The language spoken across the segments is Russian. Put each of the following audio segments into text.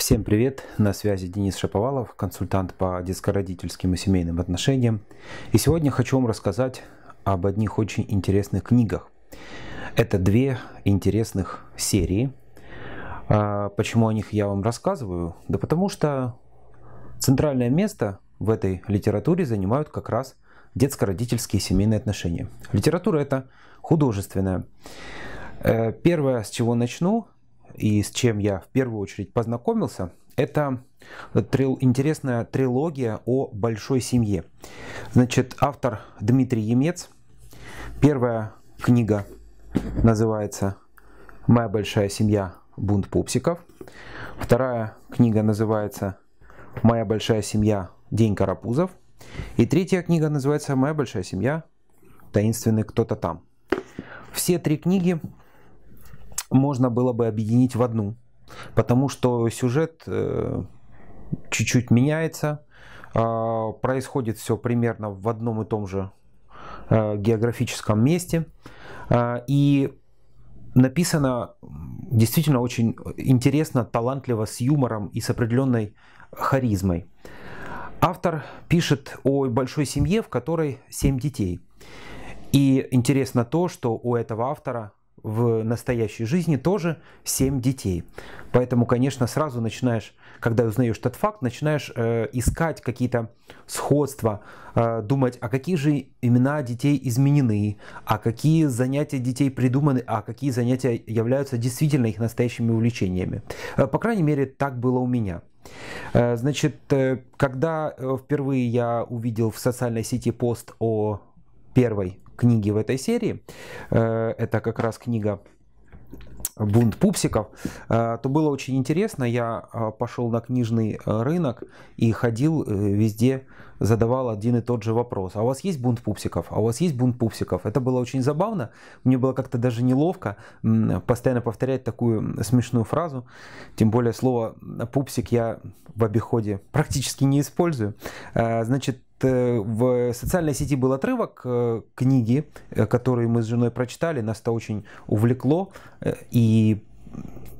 Всем привет, на связи Денис Шаповалов, консультант по детско-родительским и семейным отношениям. И сегодня хочу вам рассказать об одних очень интересных книгах. Это две интересных серии. А, почему о них я вам рассказываю? Да потому что центральное место в этой литературе занимают как раз детско-родительские и семейные отношения. Литература это художественная. Э, первое, с чего начну, и с чем я в первую очередь познакомился, это трил, интересная трилогия о большой семье. Значит, автор Дмитрий Емец. Первая книга называется «Моя большая семья. Бунт пупсиков». Вторая книга называется «Моя большая семья. День карапузов». И третья книга называется «Моя большая семья. Таинственный кто-то там». Все три книги можно было бы объединить в одну. Потому что сюжет э, чуть-чуть меняется, а, происходит все примерно в одном и том же э, географическом месте. А, и написано действительно очень интересно, талантливо, с юмором и с определенной харизмой. Автор пишет о большой семье, в которой семь детей. И интересно то, что у этого автора в настоящей жизни тоже 7 детей. Поэтому, конечно, сразу начинаешь, когда узнаешь этот факт, начинаешь э, искать какие-то сходства, э, думать, а какие же имена детей изменены, а какие занятия детей придуманы, а какие занятия являются действительно их настоящими увлечениями. Э, по крайней мере, так было у меня. Э, значит, э, когда впервые я увидел в социальной сети пост о первой книги в этой серии, э, это как раз книга бунт пупсиков, э, то было очень интересно. Я э, пошел на книжный рынок и ходил везде, задавал один и тот же вопрос. А у вас есть бунт пупсиков? А у вас есть бунт пупсиков? Это было очень забавно. Мне было как-то даже неловко постоянно повторять такую смешную фразу. Тем более слово пупсик я в обиходе практически не использую. Значит, Э, в социальной сети был отрывок э, книги, э, которую мы с женой прочитали, нас это очень увлекло, и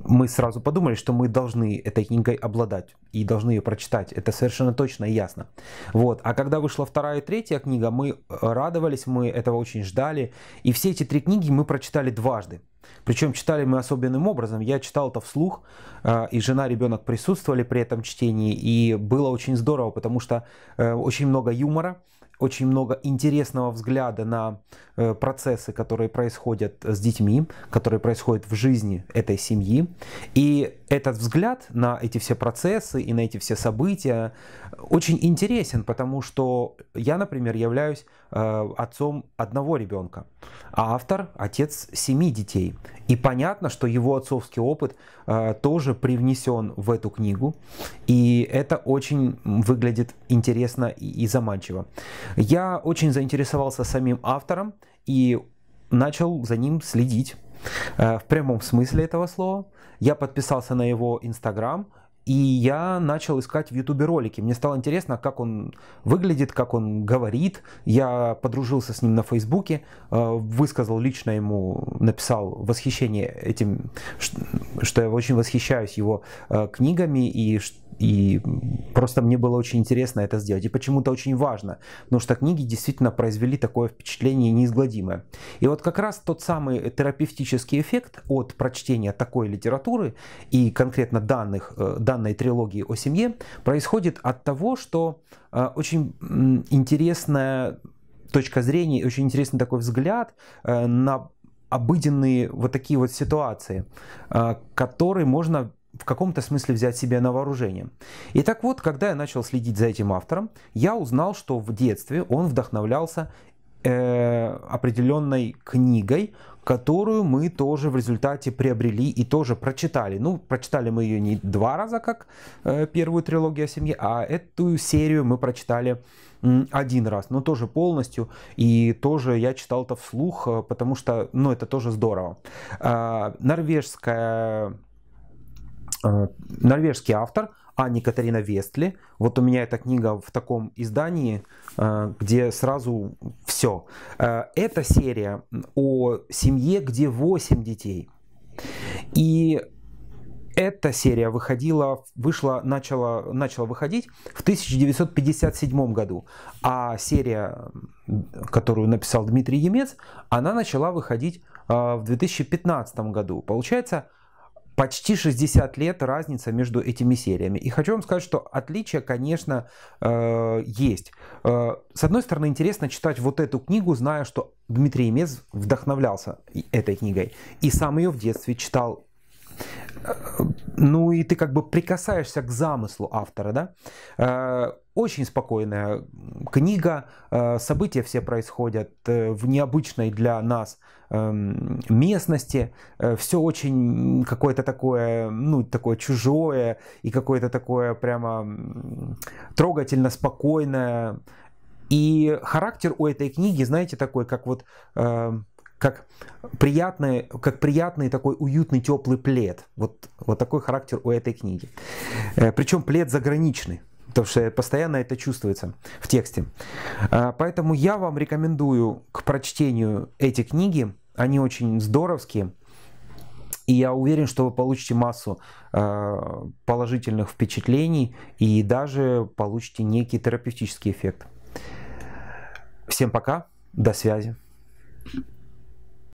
мы сразу подумали, что мы должны этой книгой обладать и должны ее прочитать. Это совершенно точно и ясно. Вот. А когда вышла вторая и третья книга, мы э, радовались, мы этого очень ждали. И все эти три книги мы прочитали дважды. Причем читали мы особенным образом. Я читал это вслух, э, и жена, ребенок присутствовали при этом чтении. И было очень здорово, потому что э, очень много юмора очень много интересного взгляда на э, процессы, которые происходят с детьми, которые происходят в жизни этой семьи. И этот взгляд на эти все процессы и на эти все события очень интересен, потому что я, например, являюсь э, отцом одного ребенка, а автор – отец семи детей. И понятно, что его отцовский опыт э, тоже привнесен в эту книгу, и это очень выглядит интересно и заманчиво. Я очень заинтересовался самим автором и начал за ним следить. Э, в прямом смысле этого слова. Я подписался на его Инстаграм, и я начал искать в Ютубе ролики. Мне стало интересно, как он выглядит, как он говорит. Я подружился с ним на Фейсбуке, э, высказал лично ему, написал восхищение этим, что я очень восхищаюсь его э, книгами и что и просто мне было очень интересно это сделать. И почему-то очень важно, потому что книги действительно произвели такое впечатление неизгладимое. И вот как раз тот самый терапевтический эффект от прочтения такой литературы и конкретно данных, э, данной трилогии о семье происходит от того, что э, очень интересная точка зрения, очень интересный такой взгляд э, на обыденные вот такие вот ситуации, которые можно в каком-то смысле взять себе на вооружение. И так вот, когда я начал следить за этим автором, я узнал, что в детстве он вдохновлялся э, определенной книгой, которую мы тоже в результате приобрели и тоже прочитали. Ну, прочитали мы ее не два раза, как э, первую трилогию о семье, а эту серию мы прочитали один раз, но тоже полностью, и тоже я читал это вслух, э, потому что, ну, это тоже здорово. Э, норвежская Э, норвежский автор Анни Катарина Вестли. Вот у меня эта книга в таком издании, э, где сразу все. Э, это серия о семье, где 8 детей. И эта серия выходила, вышла, начала, начала выходить в 1957 году, а серия, которую написал Дмитрий Емец, она начала выходить в 2015 году. Получается, почти 60 лет разница между этими сериями. И хочу вам сказать, что отличия, конечно, э, есть. Э, с одной стороны, интересно читать вот эту книгу, зная, что Дмитрий Емец вдохновлялся этой книгой. И сам ее в детстве читал э, ну и ты как бы прикасаешься к замыслу автора, да? Очень спокойная книга, э, события все происходят э, в необычной для нас эм, местности, э, все очень какое-то такое, ну, такое чужое и какое-то такое прямо трогательно спокойное. И характер у этой книги, знаете, такой, как вот как приятный, как приятный такой уютный теплый плед. Вот, вот такой характер у этой книги. Причем плед заграничный. Потому что постоянно это чувствуется в тексте. А, поэтому я вам рекомендую к прочтению эти книги. Они очень здоровские. И я уверен, что вы получите массу а, положительных впечатлений и даже получите некий терапевтический эффект. Всем пока, до связи.